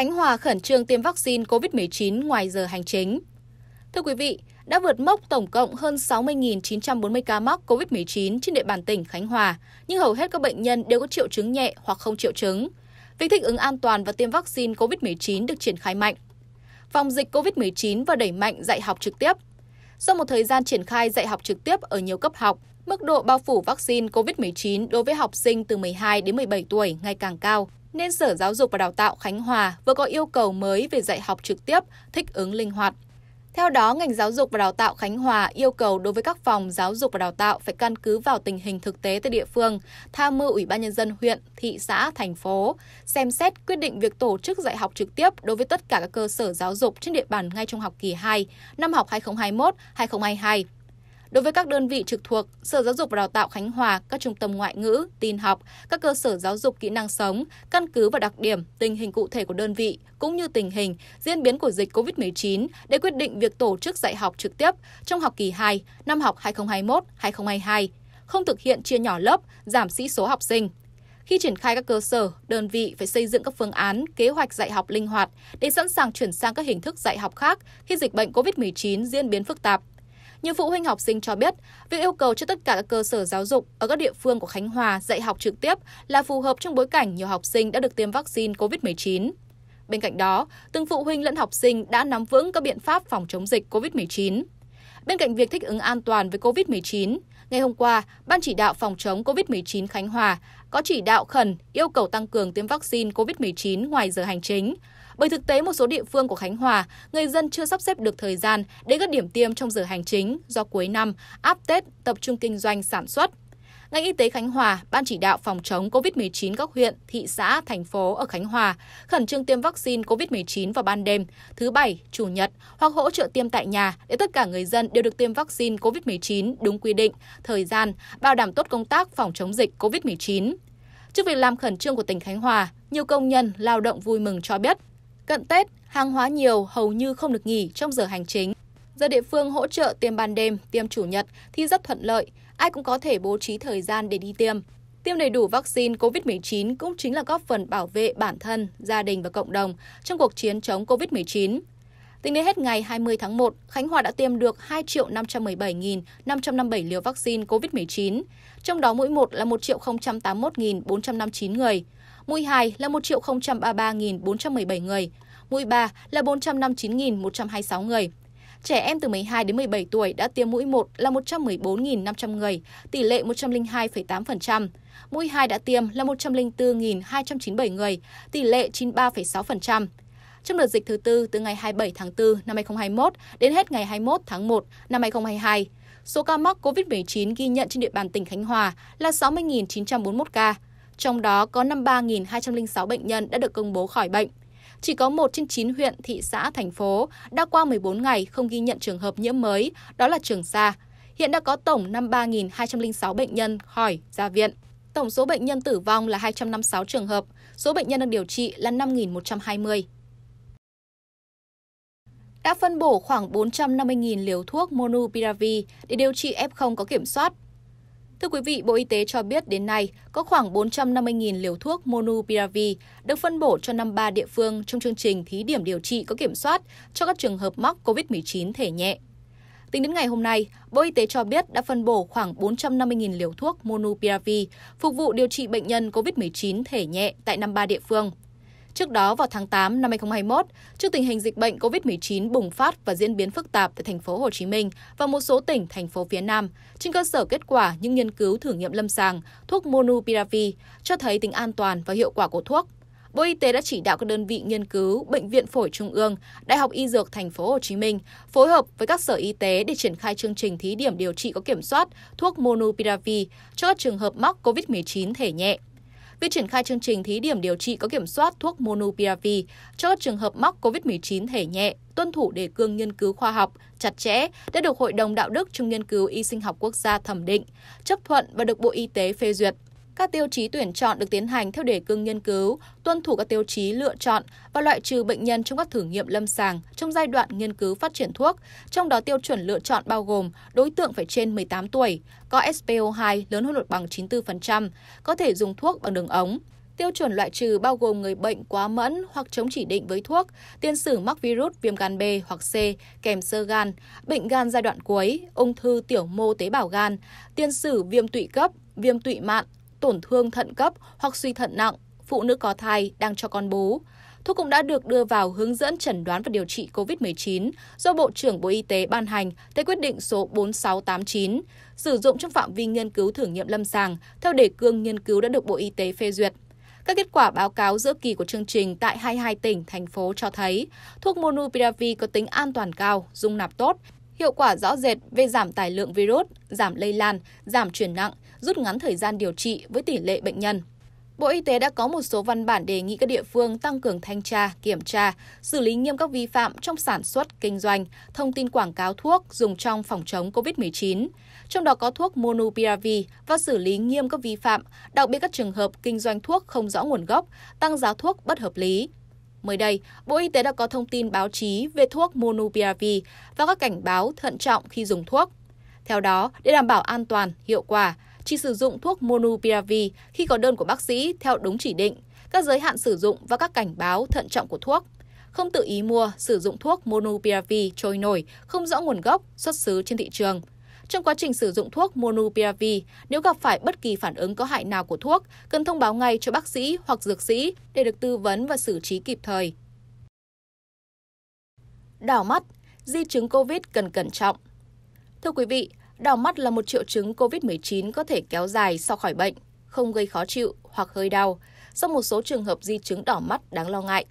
Khánh Hòa khẩn trương tiêm vaccine COVID-19 ngoài giờ hành chính. Thưa quý vị, đã vượt mốc tổng cộng hơn 60.940 ca mắc COVID-19 trên địa bàn tỉnh Khánh Hòa, nhưng hầu hết các bệnh nhân đều có triệu chứng nhẹ hoặc không triệu chứng. Việc thích ứng an toàn và tiêm vaccine COVID-19 được triển khai mạnh. Phòng dịch COVID-19 và đẩy mạnh dạy học trực tiếp. Sau một thời gian triển khai dạy học trực tiếp ở nhiều cấp học, mức độ bao phủ vaccine COVID-19 đối với học sinh từ 12 đến 17 tuổi ngày càng cao, nên Sở Giáo dục và Đào tạo Khánh Hòa vừa có yêu cầu mới về dạy học trực tiếp, thích ứng linh hoạt. Theo đó, ngành giáo dục và đào tạo Khánh Hòa yêu cầu đối với các phòng giáo dục và đào tạo phải căn cứ vào tình hình thực tế tại địa phương, tham mưu Ủy ban nhân dân huyện, thị xã, thành phố xem xét quyết định việc tổ chức dạy học trực tiếp đối với tất cả các cơ sở giáo dục trên địa bàn ngay trong học kỳ 2 năm học 2021-2022 Đối với các đơn vị trực thuộc, Sở Giáo dục và Đào tạo Khánh Hòa, các trung tâm ngoại ngữ, tin học, các cơ sở giáo dục kỹ năng sống, căn cứ vào đặc điểm, tình hình cụ thể của đơn vị cũng như tình hình diễn biến của dịch COVID-19 để quyết định việc tổ chức dạy học trực tiếp trong học kỳ 2 năm học 2021-2022, không thực hiện chia nhỏ lớp, giảm sĩ số học sinh. Khi triển khai các cơ sở, đơn vị phải xây dựng các phương án, kế hoạch dạy học linh hoạt để sẵn sàng chuyển sang các hình thức dạy học khác khi dịch bệnh COVID-19 diễn biến phức tạp nhiều phụ huynh học sinh cho biết, việc yêu cầu cho tất cả các cơ sở giáo dục ở các địa phương của Khánh Hòa dạy học trực tiếp là phù hợp trong bối cảnh nhiều học sinh đã được tiêm vaccine COVID-19. Bên cạnh đó, từng phụ huynh lẫn học sinh đã nắm vững các biện pháp phòng chống dịch COVID-19. Bên cạnh việc thích ứng an toàn với COVID-19, ngày hôm qua, Ban chỉ đạo phòng chống COVID-19 Khánh Hòa có chỉ đạo khẩn yêu cầu tăng cường tiêm vaccine COVID-19 ngoài giờ hành chính, bởi thực tế một số địa phương của Khánh Hòa, người dân chưa sắp xếp được thời gian đến các điểm tiêm trong giờ hành chính do cuối năm áp Tết tập trung kinh doanh sản xuất. Ngành Y tế Khánh Hòa, Ban chỉ đạo phòng chống COVID-19 các huyện, thị xã, thành phố ở Khánh Hòa khẩn trương tiêm vaccine COVID-19 vào ban đêm, thứ Bảy, Chủ nhật hoặc hỗ trợ tiêm tại nhà để tất cả người dân đều được tiêm vaccine COVID-19 đúng quy định, thời gian, bảo đảm tốt công tác phòng chống dịch COVID-19. Trước việc làm khẩn trương của tỉnh Khánh Hòa, nhiều công nhân, lao động vui mừng cho biết Cận Tết, hàng hóa nhiều hầu như không được nghỉ trong giờ hành chính. Giờ địa phương hỗ trợ tiêm ban đêm, tiêm chủ nhật thì rất thuận lợi, ai cũng có thể bố trí thời gian để đi tiêm. Tiêm đầy đủ vaccine COVID-19 cũng chính là góp phần bảo vệ bản thân, gia đình và cộng đồng trong cuộc chiến chống COVID-19. Tính đến hết ngày 20 tháng 1, Khánh Hòa đã tiêm được 2 triệu 517.557 liều vaccine COVID-19, trong đó mỗi một là 1 triệu 081.459 người, mũi 2 là 1.033.417 người, mũi 3 là 459.126 người. Trẻ em từ 12 đến 17 tuổi đã tiêm mũi 1 là 114.500 người, tỷ lệ 102,8%. Mũi 2 đã tiêm là 104.297 người, tỷ lệ 93,6%. Trong đợt dịch thứ tư từ ngày 27 tháng 4 năm 2021 đến hết ngày 21 tháng 1 năm 2022, số ca mắc COVID-19 ghi nhận trên địa bàn tỉnh Khánh Hòa là 60.941 ca, trong đó có 53.206 bệnh nhân đã được công bố khỏi bệnh. Chỉ có 1 trên 9 huyện, thị xã, thành phố đã qua 14 ngày không ghi nhận trường hợp nhiễm mới, đó là Trường Sa. Hiện đã có tổng 53.206 bệnh nhân khỏi ra viện. Tổng số bệnh nhân tử vong là 256 trường hợp, số bệnh nhân đang điều trị là 5.120 đã phân bổ khoảng 450.000 liều thuốc Monupiravir để điều trị F0 có kiểm soát Thưa quý vị, Bộ Y tế cho biết đến nay có khoảng 450.000 liều thuốc Monupiravir được phân bổ cho 53 địa phương trong chương trình thí điểm điều trị có kiểm soát cho các trường hợp mắc COVID-19 thể nhẹ. Tính đến ngày hôm nay, Bộ Y tế cho biết đã phân bổ khoảng 450.000 liều thuốc Monupiravir phục vụ điều trị bệnh nhân COVID-19 thể nhẹ tại 53 địa phương – Trước đó vào tháng 8 năm 2021, trước tình hình dịch bệnh COVID-19 bùng phát và diễn biến phức tạp tại thành phố Hồ Chí Minh và một số tỉnh thành phố phía Nam, trên cơ sở kết quả những nghiên cứu thử nghiệm lâm sàng thuốc Monupiravir cho thấy tính an toàn và hiệu quả của thuốc Bộ Y tế đã chỉ đạo các đơn vị nghiên cứu, bệnh viện phổi trung ương, Đại học Y Dược Thành phố Hồ Chí Minh phối hợp với các sở y tế để triển khai chương trình thí điểm điều trị có kiểm soát thuốc Monupiravir cho các trường hợp mắc COVID-19 thể nhẹ. Việc triển khai chương trình thí điểm điều trị có kiểm soát thuốc monopiravir cho các trường hợp mắc COVID-19 thể nhẹ, tuân thủ đề cương nghiên cứu khoa học chặt chẽ đã được Hội đồng Đạo đức trong nghiên cứu y sinh học quốc gia thẩm định, chấp thuận và được Bộ Y tế phê duyệt. Các tiêu chí tuyển chọn được tiến hành theo đề cương nghiên cứu, tuân thủ các tiêu chí lựa chọn và loại trừ bệnh nhân trong các thử nghiệm lâm sàng trong giai đoạn nghiên cứu phát triển thuốc. Trong đó tiêu chuẩn lựa chọn bao gồm đối tượng phải trên 18 tuổi, có SPO2 lớn hơn hoặc bằng 94%, có thể dùng thuốc bằng đường ống, Tiêu chuẩn loại trừ bao gồm người bệnh quá mẫn hoặc chống chỉ định với thuốc, tiền sử mắc virus viêm gan B hoặc C kèm sơ gan, bệnh gan giai đoạn cuối, ung thư tiểu mô tế bào gan, tiền sử viêm tụy cấp, viêm tụy mạn, tổn thương thận cấp hoặc suy thận nặng, phụ nữ có thai đang cho con bú. Thuốc cũng đã được đưa vào hướng dẫn chẩn đoán và điều trị COVID-19 do Bộ trưởng Bộ Y tế ban hành tại quyết định số 4689, sử dụng trong phạm vi nghiên cứu thử nghiệm lâm sàng theo đề cương nghiên cứu đã được Bộ Y tế phê duyệt. Các kết quả báo cáo giữa kỳ của chương trình tại 22 tỉnh, thành phố cho thấy thuốc Monupiravir có tính an toàn cao, dung nạp tốt, hiệu quả rõ rệt về giảm tải lượng virus, giảm lây lan, giảm chuyển nặng, rút ngắn thời gian điều trị với tỷ lệ bệnh nhân. Bộ Y tế đã có một số văn bản đề nghị các địa phương tăng cường thanh tra, kiểm tra, xử lý nghiêm các vi phạm trong sản xuất, kinh doanh, thông tin quảng cáo thuốc dùng trong phòng chống COVID-19, trong đó có thuốc Monupiravir và xử lý nghiêm các vi phạm, đặc biệt các trường hợp kinh doanh thuốc không rõ nguồn gốc, tăng giá thuốc bất hợp lý. Mới đây, Bộ Y tế đã có thông tin báo chí về thuốc Monupiravir và các cảnh báo thận trọng khi dùng thuốc. Theo đó, để đảm bảo an toàn, hiệu quả, chỉ sử dụng thuốc monupiravir khi có đơn của bác sĩ theo đúng chỉ định, các giới hạn sử dụng và các cảnh báo thận trọng của thuốc. Không tự ý mua, sử dụng thuốc monupiravir trôi nổi, không rõ nguồn gốc, xuất xứ trên thị trường. Trong quá trình sử dụng thuốc monupiravir, nếu gặp phải bất kỳ phản ứng có hại nào của thuốc, cần thông báo ngay cho bác sĩ hoặc dược sĩ để được tư vấn và xử trí kịp thời. Đảo mắt, di chứng COVID cần cẩn trọng. Thưa quý vị, đỏ mắt là một triệu chứng COVID-19 có thể kéo dài sau khỏi bệnh, không gây khó chịu hoặc hơi đau, sau một số trường hợp di chứng đỏ mắt đáng lo ngại.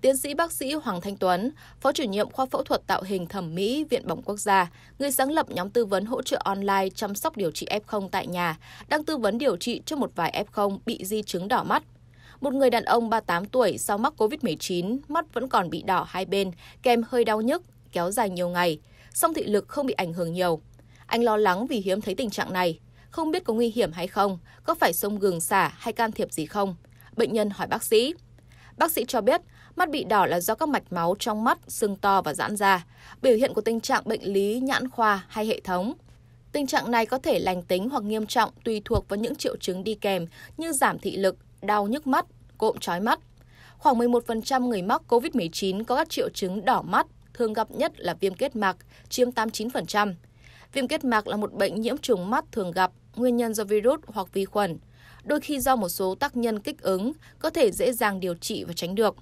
Tiến sĩ bác sĩ Hoàng Thanh Tuấn, Phó chủ nhiệm khoa phẫu thuật tạo hình thẩm mỹ Viện Bỏng Quốc gia, người sáng lập nhóm tư vấn hỗ trợ online chăm sóc điều trị F0 tại nhà, đang tư vấn điều trị cho một vài F0 bị di chứng đỏ mắt. Một người đàn ông 38 tuổi sau mắc COVID-19, mắt vẫn còn bị đỏ hai bên, kèm hơi đau nhức, kéo dài nhiều ngày, song thị lực không bị ảnh hưởng nhiều. Anh lo lắng vì hiếm thấy tình trạng này, không biết có nguy hiểm hay không, có phải sông gừng xả hay can thiệp gì không. Bệnh nhân hỏi bác sĩ. Bác sĩ cho biết, mắt bị đỏ là do các mạch máu trong mắt sưng to và giãn ra, biểu hiện của tình trạng bệnh lý nhãn khoa hay hệ thống. Tình trạng này có thể lành tính hoặc nghiêm trọng tùy thuộc vào những triệu chứng đi kèm như giảm thị lực, đau nhức mắt, cộm trói mắt. Khoảng 11% người mắc COVID-19 có các triệu chứng đỏ mắt, thường gặp nhất là viêm kết mạc, chiếm 89%, Viêm kết mạc là một bệnh nhiễm trùng mắt thường gặp, nguyên nhân do virus hoặc vi khuẩn. Đôi khi do một số tác nhân kích ứng có thể dễ dàng điều trị và tránh được.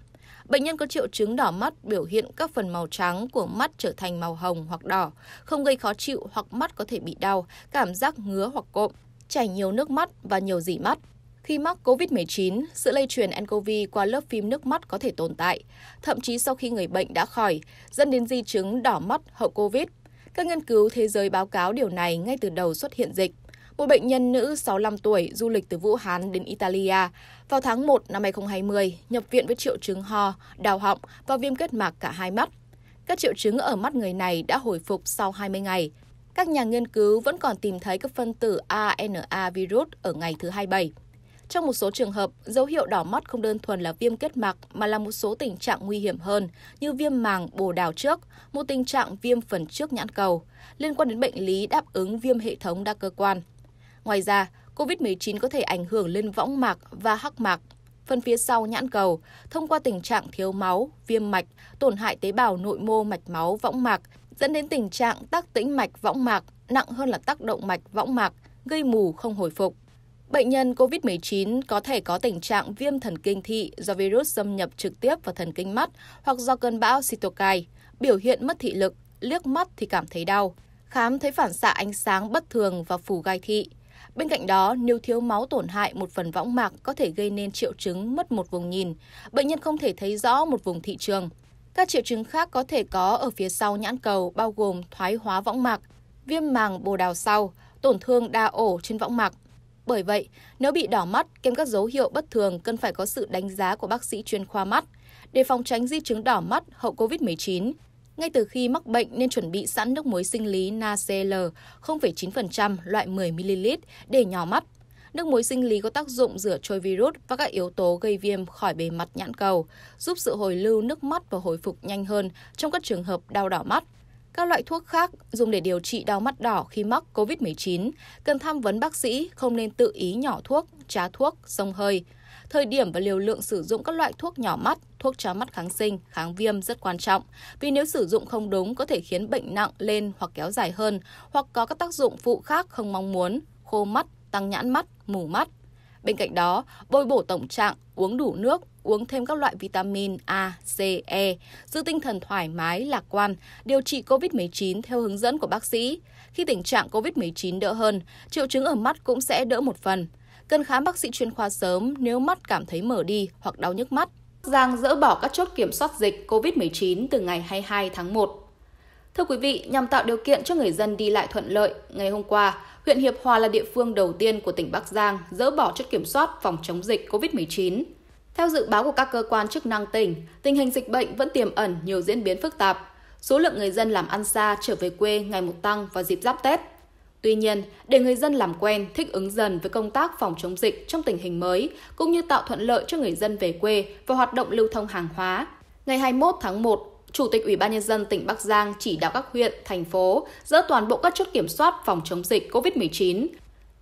Bệnh nhân có triệu chứng đỏ mắt biểu hiện các phần màu trắng của mắt trở thành màu hồng hoặc đỏ, không gây khó chịu hoặc mắt có thể bị đau, cảm giác ngứa hoặc cộm, chảy nhiều nước mắt và nhiều dỉ mắt. Khi mắc COVID-19, sự lây truyền nCoV qua lớp phim nước mắt có thể tồn tại, thậm chí sau khi người bệnh đã khỏi, dẫn đến di chứng đỏ mắt hậu COVID các nghiên cứu thế giới báo cáo điều này ngay từ đầu xuất hiện dịch. Một bệnh nhân nữ 65 tuổi du lịch từ Vũ Hán đến Italia vào tháng 1 năm 2020 nhập viện với triệu chứng ho, đau họng và viêm kết mạc cả hai mắt. Các triệu chứng ở mắt người này đã hồi phục sau 20 ngày. Các nhà nghiên cứu vẫn còn tìm thấy các phân tử ANA virus ở ngày thứ 27. Trong một số trường hợp, dấu hiệu đỏ mắt không đơn thuần là viêm kết mạc mà là một số tình trạng nguy hiểm hơn như viêm màng bồ đào trước, một tình trạng viêm phần trước nhãn cầu, liên quan đến bệnh lý đáp ứng viêm hệ thống đa cơ quan. Ngoài ra, COVID-19 có thể ảnh hưởng lên võng mạc và hắc mạc, phần phía sau nhãn cầu thông qua tình trạng thiếu máu, viêm mạch, tổn hại tế bào nội mô mạch máu võng mạc, dẫn đến tình trạng tắc tĩnh mạch võng mạc nặng hơn là tắc động mạch võng mạc, gây mù không hồi phục. Bệnh nhân COVID-19 có thể có tình trạng viêm thần kinh thị do virus xâm nhập trực tiếp vào thần kinh mắt hoặc do cơn bão cytokine, biểu hiện mất thị lực, liếc mắt thì cảm thấy đau, khám thấy phản xạ ánh sáng bất thường và phù gai thị. Bên cạnh đó, nếu thiếu máu tổn hại một phần võng mạc có thể gây nên triệu chứng mất một vùng nhìn, bệnh nhân không thể thấy rõ một vùng thị trường. Các triệu chứng khác có thể có ở phía sau nhãn cầu bao gồm thoái hóa võng mạc, viêm màng bồ đào sau, tổn thương đa ổ trên võng mạc, bởi vậy, nếu bị đỏ mắt kèm các dấu hiệu bất thường cần phải có sự đánh giá của bác sĩ chuyên khoa mắt để phòng tránh di chứng đỏ mắt hậu COVID-19. Ngay từ khi mắc bệnh nên chuẩn bị sẵn nước muối sinh lý NaCl 0,9% loại 10ml để nhỏ mắt. Nước muối sinh lý có tác dụng rửa trôi virus và các yếu tố gây viêm khỏi bề mặt nhãn cầu, giúp sự hồi lưu nước mắt và hồi phục nhanh hơn trong các trường hợp đau đỏ mắt. Các loại thuốc khác dùng để điều trị đau mắt đỏ khi mắc COVID-19 cần tham vấn bác sĩ, không nên tự ý nhỏ thuốc, trá thuốc, sông hơi. Thời điểm và liều lượng sử dụng các loại thuốc nhỏ mắt, thuốc trá mắt kháng sinh, kháng viêm rất quan trọng, vì nếu sử dụng không đúng có thể khiến bệnh nặng lên hoặc kéo dài hơn, hoặc có các tác dụng phụ khác không mong muốn, khô mắt, tăng nhãn mắt, mù mắt. Bên cạnh đó, bôi bổ tổng trạng, uống đủ nước, uống thêm các loại vitamin A, C, E, giữ tinh thần thoải mái, lạc quan, điều trị COVID-19 theo hướng dẫn của bác sĩ. Khi tình trạng COVID-19 đỡ hơn, triệu chứng ở mắt cũng sẽ đỡ một phần. Cần khám bác sĩ chuyên khoa sớm nếu mắt cảm thấy mở đi hoặc đau nhức mắt. Giang dỡ bỏ các chốt kiểm soát dịch COVID-19 từ ngày 22 tháng 1. Thưa quý vị, nhằm tạo điều kiện cho người dân đi lại thuận lợi, ngày hôm qua, huyện Hiệp Hòa là địa phương đầu tiên của tỉnh Bắc Giang dỡ bỏ chốt kiểm soát phòng chống dịch COVID-19. Theo dự báo của các cơ quan chức năng tỉnh, tình hình dịch bệnh vẫn tiềm ẩn nhiều diễn biến phức tạp. Số lượng người dân làm ăn xa trở về quê ngày một tăng vào dịp giáp Tết. Tuy nhiên, để người dân làm quen, thích ứng dần với công tác phòng chống dịch trong tình hình mới, cũng như tạo thuận lợi cho người dân về quê và hoạt động lưu thông hàng hóa. Ngày 21 tháng 1, Chủ tịch Ủy ban Nhân dân tỉnh Bắc Giang chỉ đạo các huyện, thành phố dỡ toàn bộ các chốt kiểm soát phòng chống dịch COVID-19,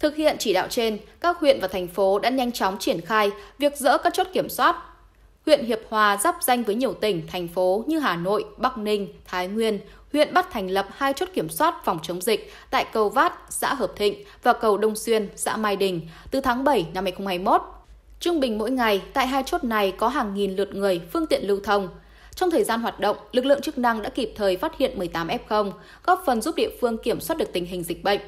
Thực hiện chỉ đạo trên, các huyện và thành phố đã nhanh chóng triển khai việc dỡ các chốt kiểm soát. Huyện Hiệp Hòa giáp danh với nhiều tỉnh, thành phố như Hà Nội, Bắc Ninh, Thái Nguyên, huyện bắt thành lập hai chốt kiểm soát phòng chống dịch tại cầu Vát, xã Hợp Thịnh và cầu Đông Xuyên, xã Mai Đình từ tháng 7 năm 2021. Trung bình mỗi ngày, tại hai chốt này có hàng nghìn lượt người, phương tiện lưu thông. Trong thời gian hoạt động, lực lượng chức năng đã kịp thời phát hiện 18 F0, góp phần giúp địa phương kiểm soát được tình hình dịch bệnh.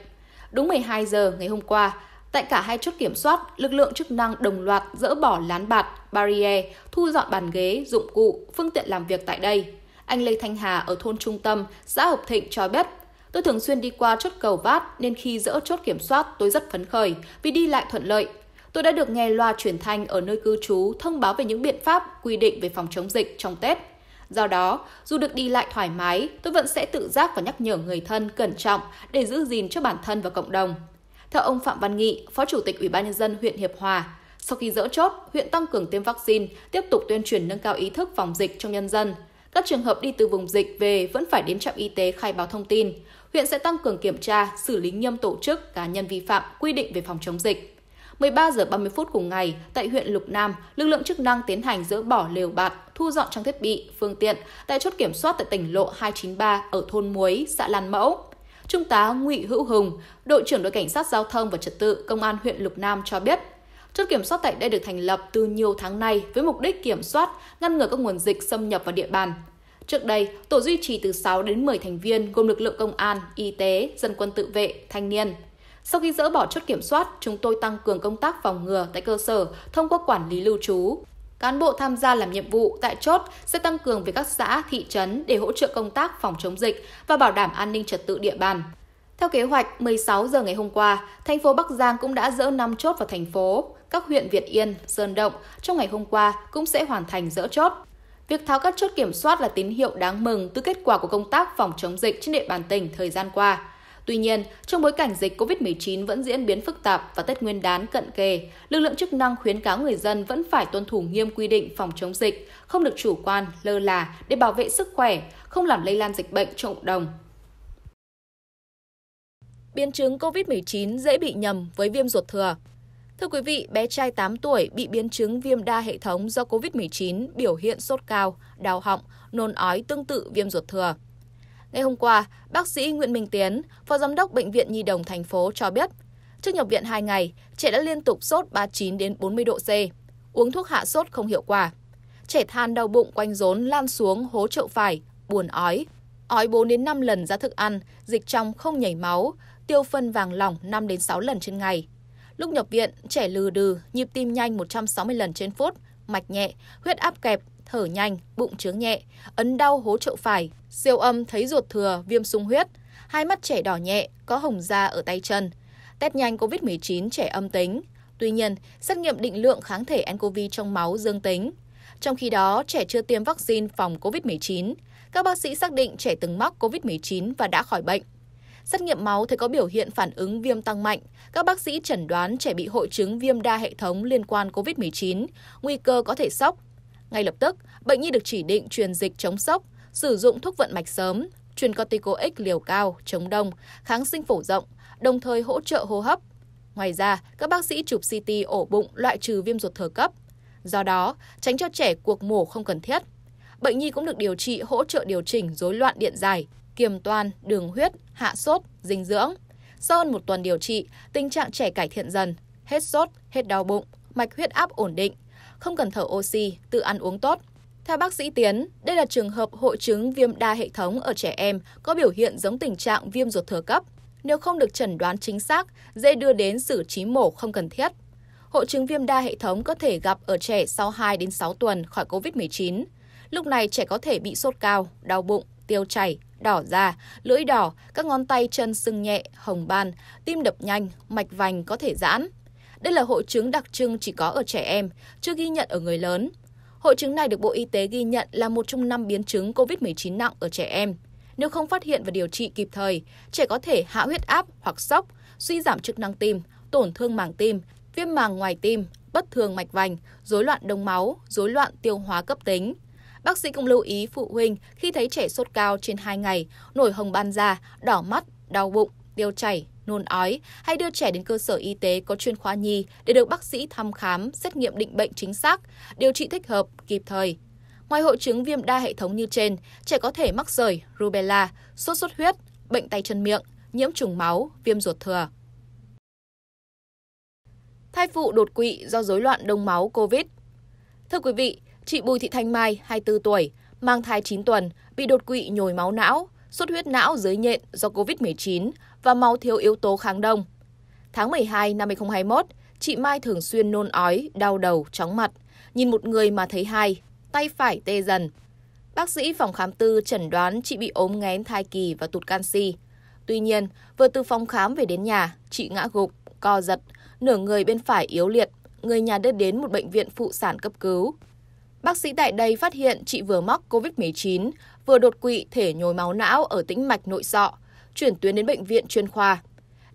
Đúng 12 giờ ngày hôm qua, tại cả hai chốt kiểm soát, lực lượng chức năng đồng loạt dỡ bỏ lán bạt, barrier, thu dọn bàn ghế, dụng cụ, phương tiện làm việc tại đây. Anh Lê Thanh Hà ở thôn Trung Tâm, xã Hợp Thịnh cho biết, Tôi thường xuyên đi qua chốt cầu Vát nên khi dỡ chốt kiểm soát tôi rất phấn khởi vì đi lại thuận lợi. Tôi đã được nghe loa truyền thanh ở nơi cư trú thông báo về những biện pháp quy định về phòng chống dịch trong Tết. Do đó, dù được đi lại thoải mái, tôi vẫn sẽ tự giác và nhắc nhở người thân cẩn trọng để giữ gìn cho bản thân và cộng đồng. Theo ông Phạm Văn Nghị, Phó Chủ tịch Ủy ban nhân dân huyện Hiệp Hòa, sau khi dỡ chốt, huyện tăng cường tiêm vaccine, tiếp tục tuyên truyền nâng cao ý thức phòng dịch trong nhân dân. Các trường hợp đi từ vùng dịch về vẫn phải đến trạm y tế khai báo thông tin. Huyện sẽ tăng cường kiểm tra, xử lý nghiêm tổ chức cá nhân vi phạm quy định về phòng chống dịch. 13 giờ 30 phút cùng ngày, tại huyện Lục Nam, lực lượng chức năng tiến hành dỡ bỏ lều bạt, thu dọn trang thiết bị, phương tiện tại chốt kiểm soát tại tỉnh lộ 293 ở thôn Muối, xã Lan Mẫu. Trung tá Ngụy Hữu Hùng, đội trưởng đội cảnh sát giao thông và trật tự công an huyện Lục Nam cho biết, Chốt kiểm soát tại đây được thành lập từ nhiều tháng nay với mục đích kiểm soát, ngăn ngừa các nguồn dịch xâm nhập vào địa bàn. Trước đây, tổ duy trì từ 6 đến 10 thành viên gồm lực lượng công an, y tế, dân quân tự vệ, thanh niên. Sau khi dỡ bỏ chốt kiểm soát, chúng tôi tăng cường công tác phòng ngừa tại cơ sở thông qua quản lý lưu trú. Cán bộ tham gia làm nhiệm vụ tại chốt sẽ tăng cường về các xã, thị trấn để hỗ trợ công tác phòng chống dịch và bảo đảm an ninh trật tự địa bàn. Theo kế hoạch, 16 giờ ngày hôm qua, thành phố Bắc Giang cũng đã dỡ 5 chốt vào thành phố. Các huyện Việt Yên, Sơn Động trong ngày hôm qua cũng sẽ hoàn thành dỡ chốt. Việc tháo các chốt kiểm soát là tín hiệu đáng mừng từ kết quả của công tác phòng chống dịch trên địa bàn tỉnh thời gian qua. Tuy nhiên, trong bối cảnh dịch COVID-19 vẫn diễn biến phức tạp và Tết Nguyên đán cận kề, lực lượng chức năng khuyến cáo người dân vẫn phải tuân thủ nghiêm quy định phòng chống dịch, không được chủ quan, lơ là để bảo vệ sức khỏe, không làm lây lan dịch bệnh trong cộng đồng. Biến chứng COVID-19 dễ bị nhầm với viêm ruột thừa. Thưa quý vị, bé trai 8 tuổi bị biến chứng viêm đa hệ thống do COVID-19 biểu hiện sốt cao, đau họng, nôn ói tương tự viêm ruột thừa. Ngày hôm qua, bác sĩ Nguyễn Minh Tiến, Phó Giám đốc Bệnh viện Nhi đồng thành phố cho biết, trước nhập viện 2 ngày, trẻ đã liên tục sốt 39 đến 40 độ C, uống thuốc hạ sốt không hiệu quả. Trẻ than đau bụng quanh rốn lan xuống hố trậu phải, buồn ói, ói 4 đến 5 lần ra thức ăn, dịch trong không nhảy máu, tiêu phân vàng lỏng 5 đến 6 lần trên ngày. Lúc nhập viện, trẻ lừ đừ, nhịp tim nhanh 160 lần trên phút, mạch nhẹ, huyết áp kẹp, thở nhanh, bụng chướng nhẹ, ấn đau hố trậu phải, siêu âm thấy ruột thừa, viêm sung huyết, hai mắt trẻ đỏ nhẹ, có hồng da ở tay chân. Test nhanh COVID-19 trẻ âm tính. Tuy nhiên, xét nghiệm định lượng kháng thể nCoV trong máu dương tính. Trong khi đó, trẻ chưa tiêm vaccine phòng COVID-19. Các bác sĩ xác định trẻ từng mắc COVID-19 và đã khỏi bệnh. Xét nghiệm máu thấy có biểu hiện phản ứng viêm tăng mạnh. Các bác sĩ chẩn đoán trẻ bị hội chứng viêm đa hệ thống liên quan COVID-19, nguy cơ có thể sốc. Ngay lập tức, bệnh nhi được chỉ định truyền dịch chống sốc, sử dụng thuốc vận mạch sớm, truyền corticoid liều cao, chống đông, kháng sinh phổ rộng, đồng thời hỗ trợ hô hấp. Ngoài ra, các bác sĩ chụp CT ổ bụng loại trừ viêm ruột thừa cấp. Do đó, tránh cho trẻ cuộc mổ không cần thiết. Bệnh nhi cũng được điều trị hỗ trợ điều chỉnh rối loạn điện giải, kiềm toan, đường huyết, hạ sốt, dinh dưỡng. Sau hơn một tuần điều trị, tình trạng trẻ cải thiện dần, hết sốt, hết đau bụng, mạch huyết áp ổn định, không cần thở oxy, tự ăn uống tốt, theo bác sĩ Tiến, đây là trường hợp hội chứng viêm đa hệ thống ở trẻ em có biểu hiện giống tình trạng viêm ruột thừa cấp. Nếu không được chẩn đoán chính xác, dễ đưa đến xử trí mổ không cần thiết. Hội chứng viêm đa hệ thống có thể gặp ở trẻ sau 2 đến 6 tuần khỏi COVID-19. Lúc này trẻ có thể bị sốt cao, đau bụng, tiêu chảy, đỏ da, lưỡi đỏ, các ngón tay chân sưng nhẹ, hồng ban, tim đập nhanh, mạch vành có thể giãn. Đây là hội chứng đặc trưng chỉ có ở trẻ em, chưa ghi nhận ở người lớn. Hội chứng này được Bộ Y tế ghi nhận là một trong năm biến chứng COVID-19 nặng ở trẻ em. Nếu không phát hiện và điều trị kịp thời, trẻ có thể hạ huyết áp hoặc sốc, suy giảm chức năng tim, tổn thương màng tim, viêm màng ngoài tim, bất thường mạch vành, rối loạn đông máu, rối loạn tiêu hóa cấp tính. Bác sĩ cũng lưu ý phụ huynh khi thấy trẻ sốt cao trên 2 ngày, nổi hồng ban da, đỏ mắt, đau bụng, tiêu chảy, nôn ói hay đưa trẻ đến cơ sở y tế có chuyên khoa nhi để được bác sĩ thăm khám, xét nghiệm định bệnh chính xác, điều trị thích hợp, kịp thời. Ngoài hội chứng viêm đa hệ thống như trên, trẻ có thể mắc sởi, rubella, sốt xuất huyết, bệnh tay chân miệng, nhiễm trùng máu, viêm ruột thừa. Thai phụ đột quỵ do rối loạn đông máu COVID. Thưa quý vị, chị Bùi Thị Thanh Mai, 24 tuổi, mang thai 9 tuần, bị đột quỵ nhồi máu não, xuất huyết não dưới nhện do COVID-19, và máu thiếu yếu tố kháng đông. Tháng 12 năm 2021, chị Mai thường xuyên nôn ói, đau đầu, chóng mặt. Nhìn một người mà thấy hai, tay phải tê dần. Bác sĩ phòng khám tư chẩn đoán chị bị ốm nghén thai kỳ và tụt canxi. Tuy nhiên, vừa từ phòng khám về đến nhà, chị ngã gục, co giật, nửa người bên phải yếu liệt. Người nhà đưa đến một bệnh viện phụ sản cấp cứu. Bác sĩ tại đây phát hiện chị vừa mắc COVID-19, vừa đột quỵ thể nhồi máu não ở tĩnh mạch nội sọ, chuyển tuyến đến bệnh viện chuyên khoa.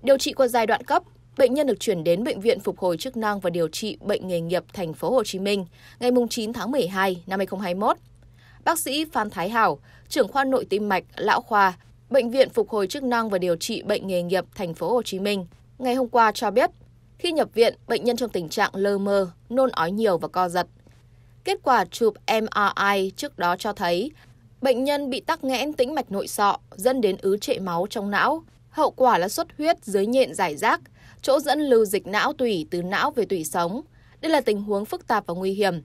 Điều trị qua giai đoạn cấp, bệnh nhân được chuyển đến bệnh viện phục hồi chức năng và điều trị bệnh nghề nghiệp thành phố Hồ Chí Minh ngày 9 tháng 12 năm 2021. Bác sĩ Phan Thái Hảo, trưởng khoa nội tim mạch lão khoa, bệnh viện phục hồi chức năng và điều trị bệnh nghề nghiệp thành phố Hồ Chí Minh ngày hôm qua cho biết, khi nhập viện, bệnh nhân trong tình trạng lơ mơ, nôn ói nhiều và co giật. Kết quả chụp MRI trước đó cho thấy Bệnh nhân bị tắc nghẽn tĩnh mạch nội sọ, dẫn đến ứ trệ máu trong não. Hậu quả là xuất huyết dưới nhện giải rác, chỗ dẫn lưu dịch não tủy từ não về tủy sống. Đây là tình huống phức tạp và nguy hiểm.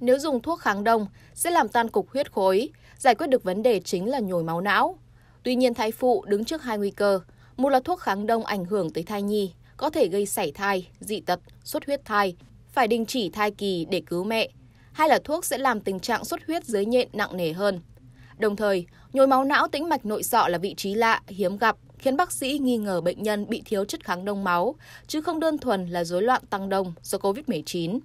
Nếu dùng thuốc kháng đông, sẽ làm tan cục huyết khối, giải quyết được vấn đề chính là nhồi máu não. Tuy nhiên thai phụ đứng trước hai nguy cơ. Một là thuốc kháng đông ảnh hưởng tới thai nhi, có thể gây sảy thai, dị tật, xuất huyết thai, phải đình chỉ thai kỳ để cứu mẹ. Hai là thuốc sẽ làm tình trạng xuất huyết dưới nhện nặng nề hơn. Đồng thời, nhồi máu não tĩnh mạch nội sọ là vị trí lạ, hiếm gặp, khiến bác sĩ nghi ngờ bệnh nhân bị thiếu chất kháng đông máu, chứ không đơn thuần là rối loạn tăng đông do COVID-19.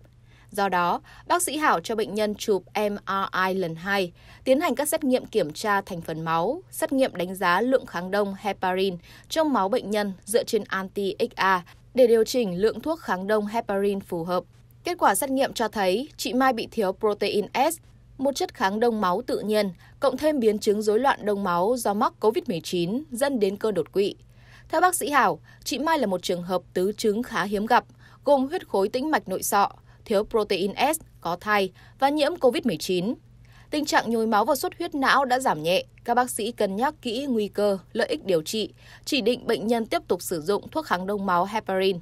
Do đó, bác sĩ Hảo cho bệnh nhân chụp MRI lần 2, tiến hành các xét nghiệm kiểm tra thành phần máu, xét nghiệm đánh giá lượng kháng đông heparin trong máu bệnh nhân dựa trên anti-XA để điều chỉnh lượng thuốc kháng đông heparin phù hợp. Kết quả xét nghiệm cho thấy chị Mai bị thiếu protein S một chất kháng đông máu tự nhiên, cộng thêm biến chứng rối loạn đông máu do mắc COVID-19 dẫn đến cơn đột quỵ. Theo bác sĩ Hảo, chị Mai là một trường hợp tứ chứng khá hiếm gặp, gồm huyết khối tĩnh mạch nội sọ, thiếu protein S, có thai và nhiễm COVID-19. Tình trạng nhồi máu và xuất huyết não đã giảm nhẹ, các bác sĩ cân nhắc kỹ nguy cơ, lợi ích điều trị, chỉ định bệnh nhân tiếp tục sử dụng thuốc kháng đông máu heparin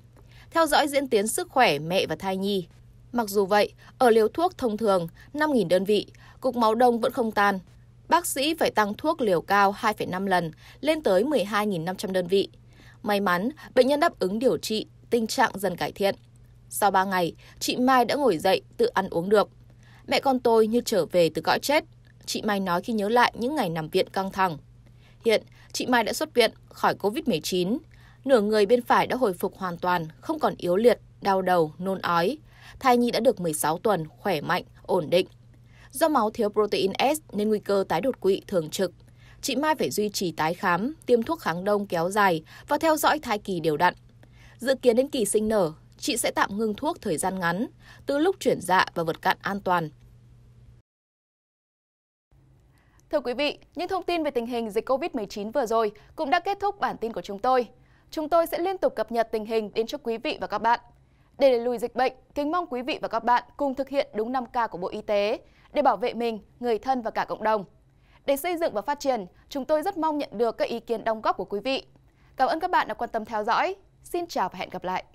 theo dõi diễn tiến sức khỏe mẹ và thai nhi. Mặc dù vậy, ở liều thuốc thông thường 5.000 đơn vị, cục máu đông vẫn không tan. Bác sĩ phải tăng thuốc liều cao 2,5 lần, lên tới 12.500 đơn vị. May mắn, bệnh nhân đáp ứng điều trị, tình trạng dần cải thiện. Sau 3 ngày, chị Mai đã ngồi dậy, tự ăn uống được. Mẹ con tôi như trở về từ cõi chết, chị Mai nói khi nhớ lại những ngày nằm viện căng thẳng. Hiện, chị Mai đã xuất viện khỏi COVID-19. Nửa người bên phải đã hồi phục hoàn toàn, không còn yếu liệt, đau đầu, nôn ói thai nhi đã được 16 tuần, khỏe mạnh, ổn định. Do máu thiếu protein S nên nguy cơ tái đột quỵ thường trực. Chị Mai phải duy trì tái khám, tiêm thuốc kháng đông kéo dài và theo dõi thai kỳ đều đặn. Dự kiến đến kỳ sinh nở, chị sẽ tạm ngưng thuốc thời gian ngắn, từ lúc chuyển dạ và vượt cạn an toàn. Thưa quý vị, những thông tin về tình hình dịch COVID-19 vừa rồi cũng đã kết thúc bản tin của chúng tôi. Chúng tôi sẽ liên tục cập nhật tình hình đến cho quý vị và các bạn. Để đẩy lùi dịch bệnh, kính mong quý vị và các bạn cùng thực hiện đúng 5K của Bộ Y tế để bảo vệ mình, người thân và cả cộng đồng. Để xây dựng và phát triển, chúng tôi rất mong nhận được các ý kiến đóng góp của quý vị. Cảm ơn các bạn đã quan tâm theo dõi. Xin chào và hẹn gặp lại.